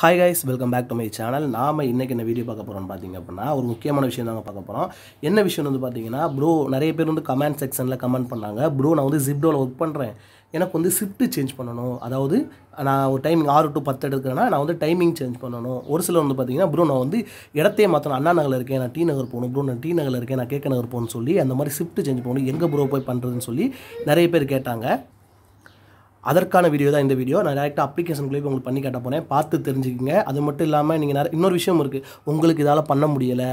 hi guys welcome back to my channel நாம் இன்றைக்கி என்ன வீடியோ பார்க்க போகிறோம்னு பார்த்திங்க அப்படின்னா ஒரு முக்கியமான விஷயம் தாங்க பார்க்க போகிறோம் என்ன விஷயம் வந்து பார்த்தீங்கன்னா ப்ரோ நிறைய பேர் வந்து கமெண்ட் செக்ஷனில் கமெண்ட் பண்ணாங்க ப்ரோ நான் வந்து ஜிப்டோவில் ஒர்க் பண்ணுறேன் எனக்கு வந்து ஷிஃப்ட்டு சேஞ்ச் பண்ணணும் அதாவது நான் ஒரு டைமிங் ஆறு டு பத்து எடுக்கிறேன்னா நான் வந்து டைமிங் சேஞ்ச் பண்ணணும் ஒரு சிலர் வந்து பார்த்தீங்கன்னா ப்ரோ நான் வந்து இடத்தையே மாற்றணும் அண்ணா நகரில் இருக்கேன் நான் டி நகர் போகணும் ப்ரோ நான் டி நகரில் இருக்கேன் நான் கேட்க நகர் போகணும்னு சொல்லி அந்த மாதிரி ஷிஃப்ட்டு சேஞ்ச் பண்ணணும் எங்கே ப்ரோ போய் பண்ணுறதுன்னு சொல்லி நிறைய பேர் கேட்டாங்க அதற்கான வீடியோ தான் இந்த வீடியோ நான் அப்ளிகேஷன் அப்ளிகேஷனுக்குள்ளே உங்களுக்கு பண்ணி காட்ட போனேன் பார்த்து தெரிஞ்சுக்கோங்க அது மட்டும் இல்லாமல் நீங்கள் நிறைய இன்னொரு விஷயம் இருக்குது உங்களுக்கு இதால் பண்ண முடியலை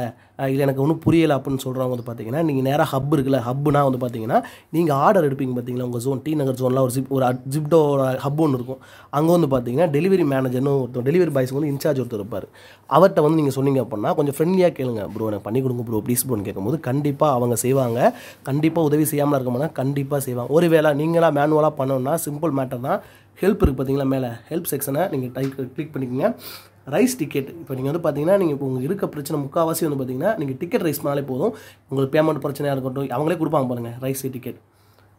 இல்லை எனக்கு ஒன்றும் புரியலை அப்படின்னு சொல்கிறவங்க வந்து பார்த்தீங்கன்னா நீங்கள் நேராக ஹப் இருக்குல்ல ஹப்புனா வந்து பார்த்தீங்கன்னா நீங்கள் ஆர்டர் எடுப்பீங்க பார்த்தீங்களா உங்கள் ஜோன் டி நகர் ஜோனில் ஒரு ஜிப் ஒரு ஜிப்டோ ஹப் ஒன்று இருக்கும் அங்கே வந்து பார்த்தீங்கன்னா டெலிவரி மேனேஜர்னு ஒருத்தர் டெலிவரி பாய்ஸ்க்கு வந்து இன்சார்ஜ் ஒருத்தர் இருப்பார் அவர்கிட்ட வந்து நீங்கள் சொன்னீங்க அப்படின்னா கொஞ்சம் ஃப்ரெண்ட்லியாக கேளுங்க ப்ரோ எனக்கு பண்ணி கொடுங்க ப்ரோ ப்ளீஸ் ப்ரோன்னு கேட்கும்போது கண்டிப்பாக அவங்க செய்வாங்க கண்டிப்பாக உதவி செய்யாமல் இருக்கமானா கண்டிப்பாக செய்வாங்க ஒருவேளை நீங்களாக மேனுவலாக பண்ணணும்னா சிம்பிள் மேட்டர் தான் ஹெல்ப் இருக்குது பார்த்தீங்களா மேலே ஹெல்ப் செக்ஷனை நீங்கள் டைப் கிளிக் பண்ணிக்கோங்க ரைஸ் டிக்கெட் இப்போ நீங்கள் வந்து பார்த்தீங்கன்னா நீங்கள் இப்போ உங்களுக்கு இருக்க பிரச்சனை முக்கால்வாசி வந்து பார்த்தீங்கன்னா நீங்கள் டிக்கெட் ரைஸ் பண்ணாலே போதும் உங்களுக்கு பேமெண்ட் பிரச்சனையாக இருக்கட்டும் அவங்களே கொடுப்பாங்க பாருங்கள் ரைஸ் டிக்கெட்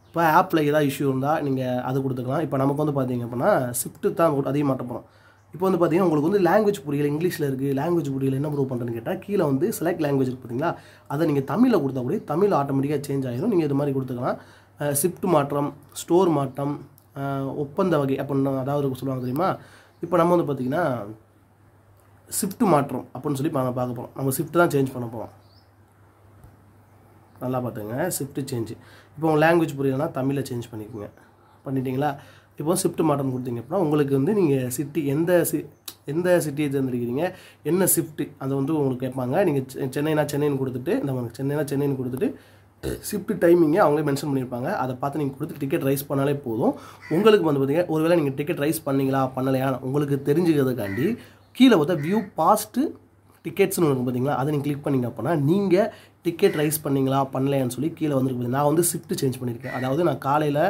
இப்போ ஆப்பில் ஏதாவது இஷ்யூ இருந்தால் நீங்கள் அது கொடுத்துக்கலாம் இப்போ நமக்கு வந்து பார்த்தீங்க அப்படின்னா ஷிஃப்ட்டு தான் அதிகமாக மாட்டப்போகிறோம் இப்போ வந்து பார்த்தீங்கன்னா உங்களுக்கு வந்து லாங்குவேஜ் புரியல இங்கிலீஷில் இருக்குது லாங்குவேஜ் புரியல என்ன ப்ரூவ் பண்ணுறேன்னு கேட்டால் கீழே வந்து செலக்ட் லாங்குவேஜ் இருக்குது பார்த்தீங்களா அதை நீங்கள் தமிழில் கொடுத்தா கூட தமிழ் ஆட்டோமேட்டிக்காக சேஞ்ச் ஆகிடும் நீங்கள் இது மாதிரி கொடுத்துக்கலாம் ஷிஃப்ட் மாற்றம் ஸ்டோர் மாற்றம் ஒப்பந்த வகை அப்படின்னு அதாவது சொல்லுவாங்க தெரியுமா இப்போ நம்ம வந்து பார்த்திங்கன்னா ஷிஃப்ட் மாற்றம் அப்படின்னு சொல்லி நம்ம பார்க்க போகிறோம் நம்ம ஷிஃப்ட் தான் சேஞ்ச் பண்ண போகிறோம் நல்லா பார்த்துங்க ஷிஃப்ட் சேஞ்சு இப்போ உங்கள் லாங்குவேஜ் புரியலன்னா தமிழில் சேஞ்ச் பண்ணிக்கோங்க பண்ணிட்டீங்களா இப்போ ஷிஃப்ட் மாற்றம் கொடுத்தீங்க அப்படின்னா உங்களுக்கு வந்து நீங்கள் சிட்டி எந்த சி எந்த சிட்டியை தேர்ந்தெடுக்கிறீங்க என்ன ஷிஃப்ட்டு அதை வந்து உங்களுக்கு கேட்பாங்க நீங்கள் சென்னைனா சென்னைன்னு கொடுத்துட்டு இந்த சென்னைனா சென்னைன்னு கொடுத்துட்டு ஷிஃப்ட் டைமிங்கே அவங்களே மென்ஷன் பண்ணியிருப்பாங்க அதை பார்த்து நீங்கள் கொடுத்து டிக்கெட் ரைஸ் பண்ணாலே போதும் உங்களுக்கு வந்து பார்த்தீங்கன்னா ஒருவேளை நீங்கள் டிக்கெட் ரைஸ் பண்ணீங்களா பண்ணலையா உங்களுக்கு தெரிஞ்சுக்கிறதுக்காண்டி கீழே பார்த்தா வியூ பாஸ்ட்டு டிக்கெட்ஸ்னு இருக்கும் பார்த்தீங்களா அதை நீங்கள் கிளிக் பண்ணிங்க அப்படின்னா நீங்கள் டிக்கெட் ரைஸ் பண்ணிங்களா பண்ணலையான்னு சொல்லி கீழே வந்துருக்கு நான் வந்து ஷிஃப்ட் சேஞ்ச் பண்ணியிருக்கேன் அதாவது நான் காலையில்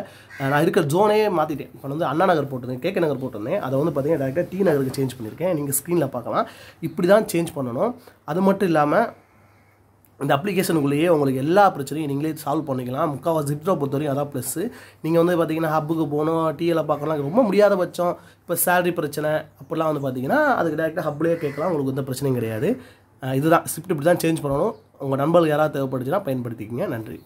நான் இருக்கிற ஜோனே மாற்றிட்டேன் இப்போ வந்து அண்ணா நகர் போட்டிருந்தேன் கேகே நகர் போட்டிருந்தேன் அதை வந்து பார்த்தீங்கன்னா டேரெக்டாக டி நகருக்கு சேஞ்ச் பண்ணியிருக்கேன் நீங்கள் ஸ்க்ரீனில் பார்க்கலாம் இப்படி தான் சேஞ்ச் பண்ணணும் அது மட்டும் இல்லாமல் இந்த அப்ளிகேஷனுக்குள்ளேயே உங்களுக்கு எல்லா பிரச்சனையும் நீங்களே சால்வ் பண்ணிக்கலாம் முக்கால்வாசி ஜிப்ரோ பொறுத்த வரைக்கும் அதான் ப்ளஸ்ஸு நீங்கள் வந்து பார்த்தீங்கன்னா ஹப்புக்கு போகணும் டிஎல பார்க்கலாம் ரொம்ப முடியாத பட்சம் இப்போ சேலரி பிரச்சனை அப்படிலாம் வந்து பார்த்தீங்கன்னா அதுக்கு டேரெக்டாக ஹப்லேயே கேட்கலாம் உங்களுக்கு எந்த பிரச்சனையும் கிடையாது இதுதான் ஸ்கிரிப்ட் இப்படி தான் சேஞ்ச் பண்ணணும் உங்கள் நண்பர்கள் யாராவது தேவைப்படுச்சுன்னா பயன்படுத்திக்கங்க நன்றி